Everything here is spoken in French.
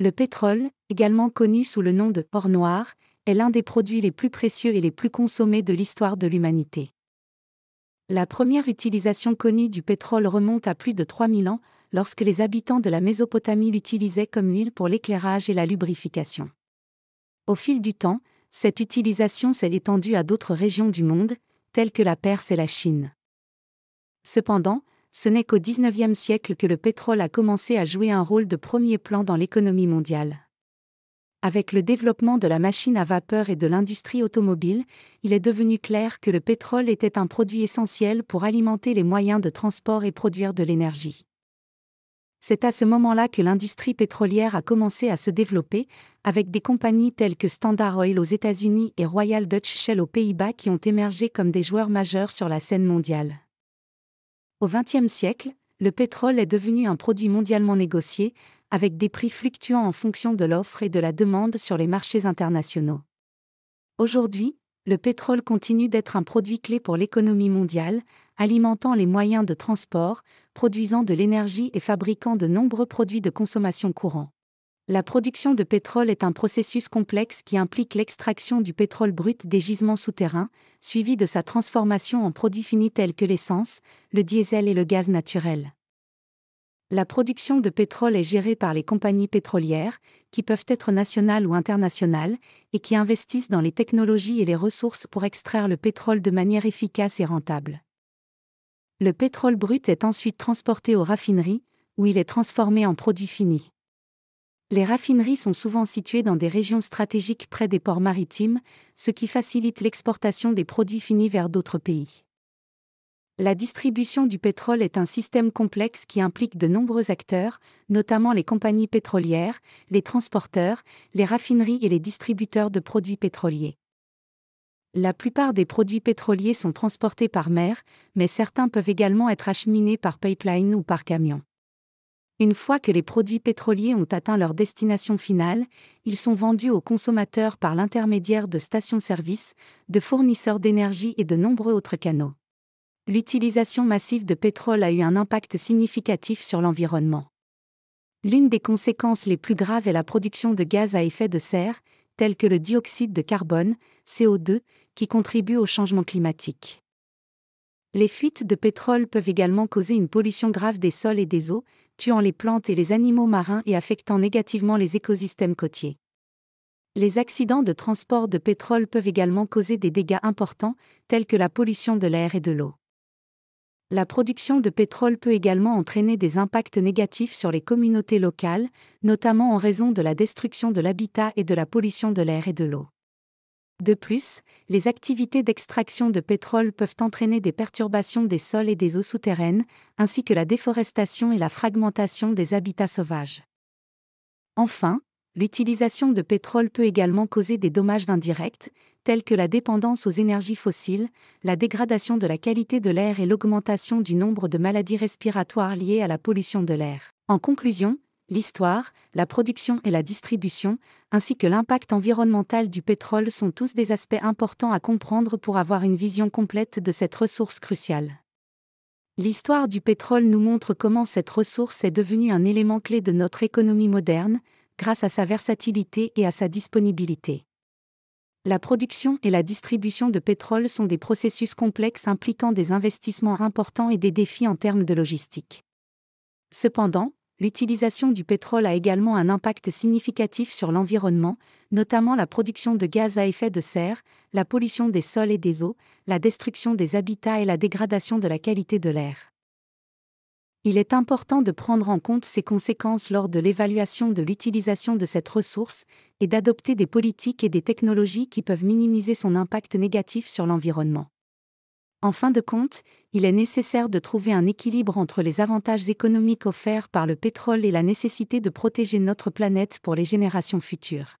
Le pétrole, également connu sous le nom de or noir, est l'un des produits les plus précieux et les plus consommés de l'histoire de l'humanité. La première utilisation connue du pétrole remonte à plus de 3000 ans, lorsque les habitants de la Mésopotamie l'utilisaient comme huile pour l'éclairage et la lubrification. Au fil du temps, cette utilisation s'est étendue à d'autres régions du monde, telles que la Perse et la Chine. Cependant, ce n'est qu'au XIXe siècle que le pétrole a commencé à jouer un rôle de premier plan dans l'économie mondiale. Avec le développement de la machine à vapeur et de l'industrie automobile, il est devenu clair que le pétrole était un produit essentiel pour alimenter les moyens de transport et produire de l'énergie. C'est à ce moment-là que l'industrie pétrolière a commencé à se développer, avec des compagnies telles que Standard Oil aux États-Unis et Royal Dutch Shell aux Pays-Bas qui ont émergé comme des joueurs majeurs sur la scène mondiale. Au XXe siècle, le pétrole est devenu un produit mondialement négocié, avec des prix fluctuants en fonction de l'offre et de la demande sur les marchés internationaux. Aujourd'hui, le pétrole continue d'être un produit clé pour l'économie mondiale, alimentant les moyens de transport, produisant de l'énergie et fabriquant de nombreux produits de consommation courant. La production de pétrole est un processus complexe qui implique l'extraction du pétrole brut des gisements souterrains, suivi de sa transformation en produits finis tels que l'essence, le diesel et le gaz naturel. La production de pétrole est gérée par les compagnies pétrolières, qui peuvent être nationales ou internationales, et qui investissent dans les technologies et les ressources pour extraire le pétrole de manière efficace et rentable. Le pétrole brut est ensuite transporté aux raffineries, où il est transformé en produits finis. Les raffineries sont souvent situées dans des régions stratégiques près des ports maritimes, ce qui facilite l'exportation des produits finis vers d'autres pays. La distribution du pétrole est un système complexe qui implique de nombreux acteurs, notamment les compagnies pétrolières, les transporteurs, les raffineries et les distributeurs de produits pétroliers. La plupart des produits pétroliers sont transportés par mer, mais certains peuvent également être acheminés par pipeline ou par camion. Une fois que les produits pétroliers ont atteint leur destination finale, ils sont vendus aux consommateurs par l'intermédiaire de stations-service, de fournisseurs d'énergie et de nombreux autres canaux. L'utilisation massive de pétrole a eu un impact significatif sur l'environnement. L'une des conséquences les plus graves est la production de gaz à effet de serre, tels que le dioxyde de carbone, CO2, qui contribue au changement climatique. Les fuites de pétrole peuvent également causer une pollution grave des sols et des eaux, tuant les plantes et les animaux marins et affectant négativement les écosystèmes côtiers. Les accidents de transport de pétrole peuvent également causer des dégâts importants, tels que la pollution de l'air et de l'eau. La production de pétrole peut également entraîner des impacts négatifs sur les communautés locales, notamment en raison de la destruction de l'habitat et de la pollution de l'air et de l'eau. De plus, les activités d'extraction de pétrole peuvent entraîner des perturbations des sols et des eaux souterraines, ainsi que la déforestation et la fragmentation des habitats sauvages. Enfin, l'utilisation de pétrole peut également causer des dommages indirects, tels que la dépendance aux énergies fossiles, la dégradation de la qualité de l'air et l'augmentation du nombre de maladies respiratoires liées à la pollution de l'air. En conclusion, l'histoire, la production et la distribution, ainsi que l'impact environnemental du pétrole sont tous des aspects importants à comprendre pour avoir une vision complète de cette ressource cruciale. L'histoire du pétrole nous montre comment cette ressource est devenue un élément clé de notre économie moderne, grâce à sa versatilité et à sa disponibilité. La production et la distribution de pétrole sont des processus complexes impliquant des investissements importants et des défis en termes de logistique. Cependant, l'utilisation du pétrole a également un impact significatif sur l'environnement, notamment la production de gaz à effet de serre, la pollution des sols et des eaux, la destruction des habitats et la dégradation de la qualité de l'air. Il est important de prendre en compte ces conséquences lors de l'évaluation de l'utilisation de cette ressource et d'adopter des politiques et des technologies qui peuvent minimiser son impact négatif sur l'environnement. En fin de compte, il est nécessaire de trouver un équilibre entre les avantages économiques offerts par le pétrole et la nécessité de protéger notre planète pour les générations futures.